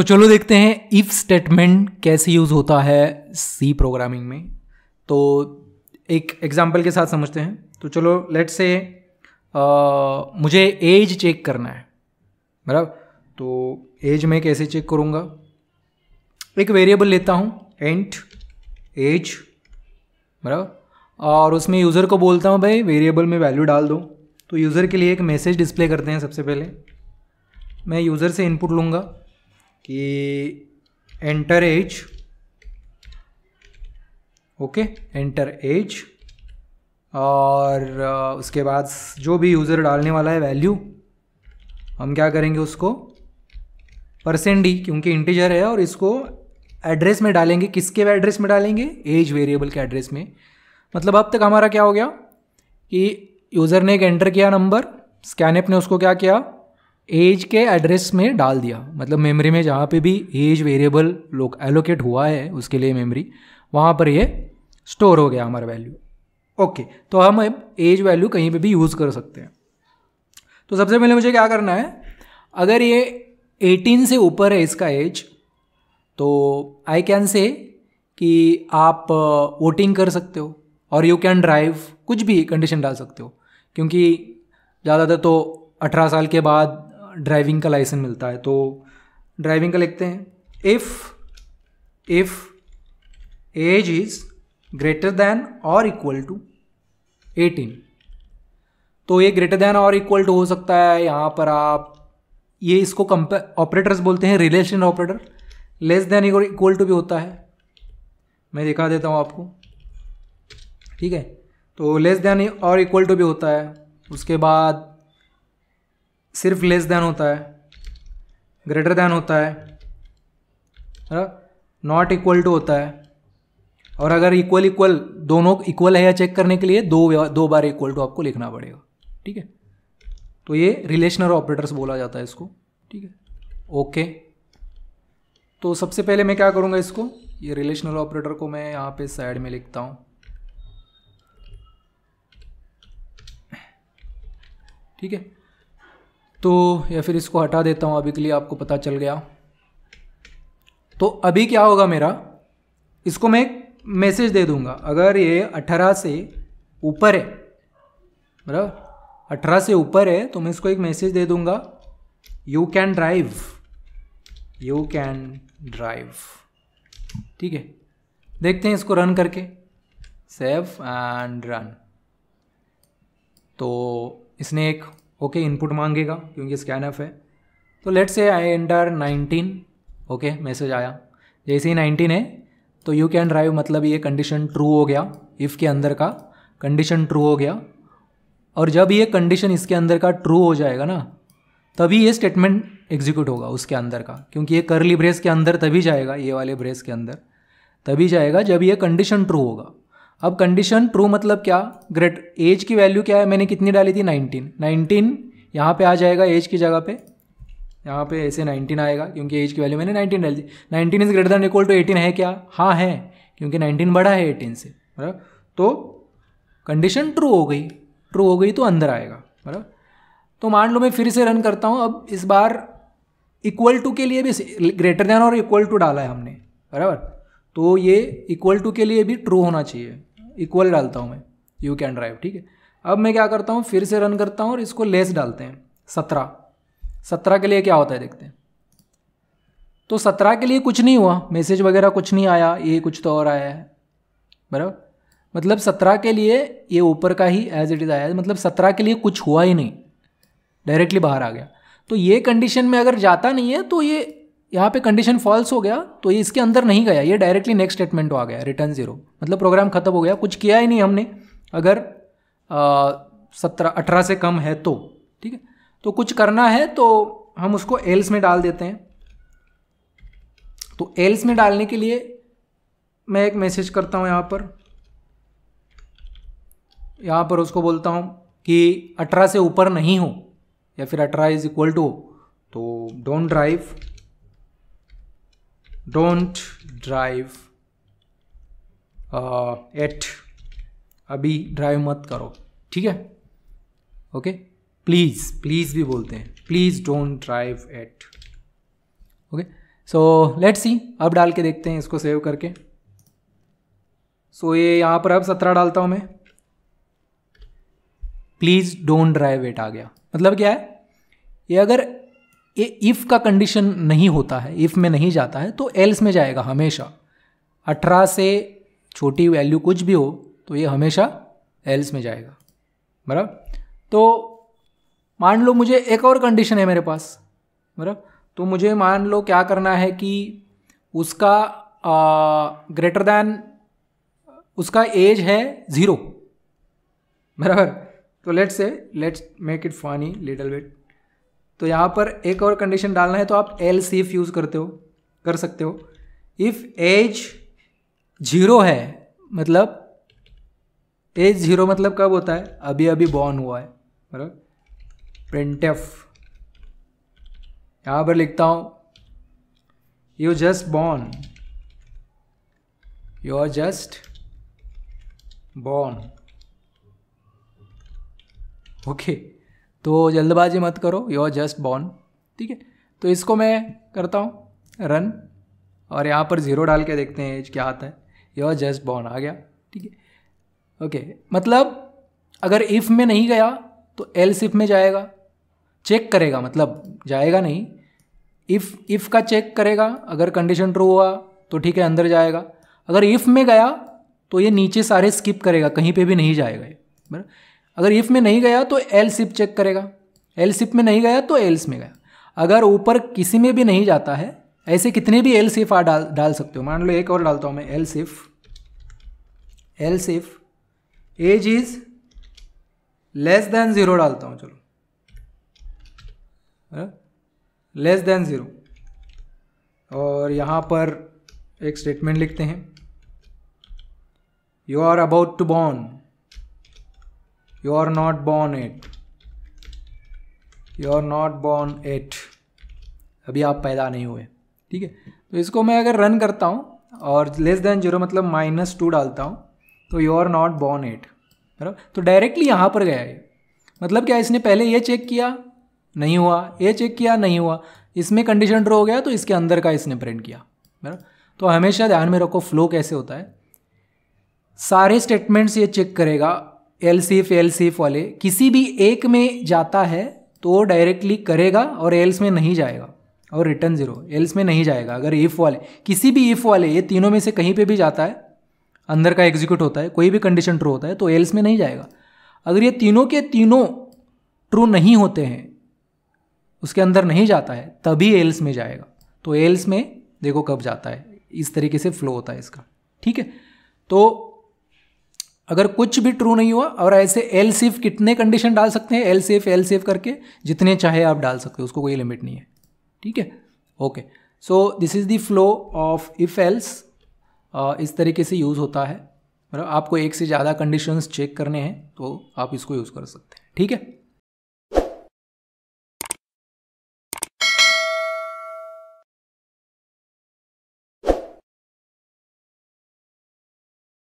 तो चलो देखते हैं इफ स्टेटमेंट कैसे यूज़ होता है सी प्रोग्रामिंग में तो एक एग्जाम्पल के साथ समझते हैं तो चलो लेट से मुझे एज चेक करना है बराबर तो एज मैं कैसे चेक करूँगा एक वेरिएबल लेता हूँ एंट एज बराबर और उसमें यूज़र को बोलता हूँ भाई वेरिएबल में वैल्यू डाल दो तो यूज़र के लिए एक मैसेज डिस्प्ले करते हैं सबसे पहले मैं यूज़र से इनपुट लूँगा कि enter age okay enter age और uh, उसके बाद जो भी यूज़र डालने वाला है वैल्यू हम क्या करेंगे उसको परसेंट डी क्योंकि इंटीजर है और इसको एड्रेस में डालेंगे किसके एड्रेस में डालेंगे एज वेरिएबल के एड्रेस में मतलब अब तक हमारा क्या हो गया कि यूज़र ने एक एंटर किया नंबर स्कैनप ने उसको क्या किया एज के एड्रेस में डाल दिया मतलब मेमोरी में जहाँ पे भी एज वेरिएबल लोग एलोकेट हुआ है उसके लिए मेमोरी वहाँ पर ये स्टोर हो गया हमारा वैल्यू ओके तो हम एज वैल्यू कहीं पे भी यूज़ कर सकते हैं तो सबसे पहले मुझे क्या करना है अगर ये 18 से ऊपर है इसका एज तो आई कैन से कि आप वोटिंग कर सकते हो और यू कैन ड्राइव कुछ भी कंडीशन डाल सकते हो क्योंकि ज़्यादातर तो 18 साल के बाद ड्राइविंग का लाइसेंस मिलता है तो ड्राइविंग का लिखते हैं if if age is greater than और इक्वल टू एटीन तो ये ग्रेटर देन और इक्वल टू हो सकता है यहाँ पर आप ये इसको कंपे ऑपरेटर्स बोलते हैं relation operator less than equal to भी होता है मैं दिखा देता हूँ आपको ठीक है तो लेस देन और इक्वल टू भी होता है उसके बाद सिर्फ लेस देन होता है ग्रेटर देन होता है नॉट इक्वल टू होता है और अगर इक्वल इक्वल दोनों इक्वल है या चेक करने के लिए दो दो बार इक्वल टू आपको लिखना पड़ेगा ठीक है तो ये रिलेशनल ऑपरेटर्स बोला जाता है इसको ठीक है ओके तो सबसे पहले मैं क्या करूँगा इसको ये रिलेशनल ऑपरेटर को मैं यहाँ पे साइड में लिखता हूँ ठीक है तो या फिर इसको हटा देता हूँ अभी के लिए आपको पता चल गया तो अभी क्या होगा मेरा इसको मैं एक मैसेज दे दूंगा अगर ये 18 से ऊपर है बराबर 18 से ऊपर है तो मैं इसको एक मैसेज दे दूंगा you can drive you can drive ठीक है देखते हैं इसको रन करके सेव एंड रन तो इसने एक ओके इनपुट मांगेगा क्योंकि स्कैन एफ है तो let's say I enter nineteen okay message आया जैसे ही नाइनटीन है तो यू कैन ड्राइव मतलब ये कंडीशन ट्रू हो गया इफ़ के अंदर का कंडीशन ट्रू हो गया और जब ये कंडीशन इसके अंदर का ट्रू हो जाएगा ना तभी ये स्टेटमेंट एग्जीक्यूट होगा उसके अंदर का क्योंकि ये करली ब्रेस के अंदर तभी जाएगा ये वाले ब्रेस के अंदर तभी जाएगा जब ये कंडीशन ट्रू होगा अब कंडीशन ट्रू मतलब क्या ग्रेट एज की वैल्यू क्या है मैंने कितनी डाली थी नाइनटीन नाइनटीन यहाँ पे आ जाएगा एज की जगह पे यहाँ पे ऐसे नाइनटीन आएगा क्योंकि एज की वैल्यू मैंने नाइनटीन डाली थी nineteen is greater than equal to eighteen है क्या हाँ है क्योंकि नाइनटीन बड़ा है एटीन से बराबर तो कंडीशन ट्रू हो गई ट्रू हो गई तो अंदर आएगा बराबर तो मान लो मैं फिर से रन करता हूँ अब इस बार इक्वल टू के लिए भी ग्रेटर देन और इक्वल टू डाला है हमने बराबर तो ये इक्वल टू के लिए भी ट्रू होना चाहिए इक्वल डालता हूँ मैं यू कैन ड्राइव ठीक है अब मैं क्या करता हूँ फिर से रन करता हूँ और इसको लेस डालते हैं सत्रह सत्रह के लिए क्या होता है देखते हैं तो सत्रह के लिए कुछ नहीं हुआ मैसेज वगैरह कुछ नहीं आया ये कुछ तो और आया है बराबर मतलब सत्रह के लिए ये ऊपर का ही एज इट इज़ आया मतलब सत्रह के लिए कुछ हुआ ही नहीं डायरेक्टली बाहर आ गया तो ये कंडीशन में अगर जाता नहीं है तो ये यहाँ पे कंडीशन फॉल्स हो गया तो ये इसके अंदर नहीं गया ये डायरेक्टली नेक्स्ट स्टेटमेंट आ गया रिटर्न ज़ीरो मतलब प्रोग्राम ख़त्म हो गया कुछ किया ही नहीं हमने अगर सत्रह अठारह से कम है तो ठीक है तो कुछ करना है तो हम उसको एल्स में डाल देते हैं तो एल्स में डालने के लिए मैं एक मैसेज करता हूँ यहाँ पर यहाँ पर उसको बोलता हूँ कि अठारह से ऊपर नहीं हो या फिर अठारह इज इक्वल टू हो तो don't drive don't drive at अभी ड्राइव मत करो ठीक है ओके प्लीज़ प्लीज़ भी बोलते हैं please don't drive at okay so let see अब डाल के देखते हैं इसको सेव करके सो so, ये यहाँ पर अब सत्रह डालता हूँ मैं प्लीज़ डोंट ड्राइव एट आ गया मतलब क्या है ये अगर इफ़ का कंडीशन नहीं होता है इफ़ में नहीं जाता है तो एल्स में जाएगा हमेशा अठारह से छोटी वैल्यू कुछ भी हो तो ये हमेशा एल्स में जाएगा बराबर तो मान लो मुझे एक और कंडीशन है मेरे पास बराबर तो मुझे मान लो क्या करना है कि उसका ग्रेटर दैन उसका एज है ज़ीरो बराबर तो लेट्स से let's make it funny little bit तो यहाँ पर एक और कंडीशन डालना है तो आप एल सी एफ यूज़ करते हो कर सकते हो इफ़ एज जीरो है मतलब एज जीरो मतलब कब होता है अभी अभी बॉर्न हुआ है बराबर प्रिंट एफ यहाँ पर लिखता हूँ you just born you are just born okay तो जल्दबाजी मत करो यू आर जस्ट बॉर्न ठीक है तो इसको मैं करता हूँ रन और यहाँ पर ज़ीरो डाल के देखते हैं एज क्या आता है यू आर जस्ट बॉर्न आ गया ठीक है ओके मतलब अगर इफ़ में नहीं गया तो एल्स इफ में जाएगा चेक करेगा मतलब जाएगा नहीं इफ़ इफ़ का चेक करेगा अगर कंडीशन ट्रू हुआ तो ठीक है अंदर जाएगा अगर इफ़ में गया तो ये नीचे सारे स्किप करेगा कहीं पे भी नहीं जाएगा ये बराबर अगर इफ में नहीं गया तो एल सिप चेक करेगा एल सिप में नहीं गया तो एल्स में गया अगर ऊपर किसी में भी नहीं जाता है ऐसे कितने भी एल सिफ आप डाल डाल सकते हो मान लो एक और डालता हूँ मैं L if else if age is less than zero डालता हूँ चलो लेस देन ज़ीरो और यहाँ पर एक स्टेटमेंट लिखते हैं you are about to born you are not born it you are not born at अभी आप पैदा नहीं हुए ठीक है तो इसको मैं अगर रन करता हूँ और लेस देन जीरो मतलब माइनस टू डालता हूँ तो you are not born at बराबर तो डायरेक्टली यहाँ पर गया ये मतलब क्या इसने पहले ये चेक किया नहीं हुआ ये चेक किया नहीं हुआ इसमें कंडीशन ड्रो हो गया तो इसके अंदर का इसने प्रिंट किया बराबर तो हमेशा ध्यान में रखो फ्लो कैसे होता है सारे स्टेटमेंट्स ये चेक करेगा एल सीफ एल सीफ वाले किसी भी एक में जाता है तो वो डायरेक्टली करेगा और एल्स में नहीं जाएगा और रिटर्न ज़ीरो एल्स में नहीं जाएगा अगर इफ़ वाले किसी भी इफ़ वाले ये तीनों में से कहीं पे भी जाता है अंदर का एग्जीक्यूट होता है कोई भी कंडीशन ट्रू होता है तो एल्स में नहीं जाएगा अगर ये तीनों के तीनों ट्रू नहीं होते हैं उसके अंदर नहीं जाता है तभी एल्स में जाएगा तो एल्स में देखो कब जाता है इस तरीके से फ्लो होता है इसका ठीक है तो अगर कुछ भी ट्रू नहीं हुआ और ऐसे एल सिफ कितने कंडीशन डाल सकते हैं एल सिफ एल सिफ करके जितने चाहे आप डाल सकते हो उसको कोई लिमिट नहीं है ठीक है okay so this is the flow of if else इस तरीके से यूज़ होता है मतलब आपको एक से ज़्यादा कंडीशंस चेक करने हैं तो आप इसको यूज़ कर सकते हैं ठीक है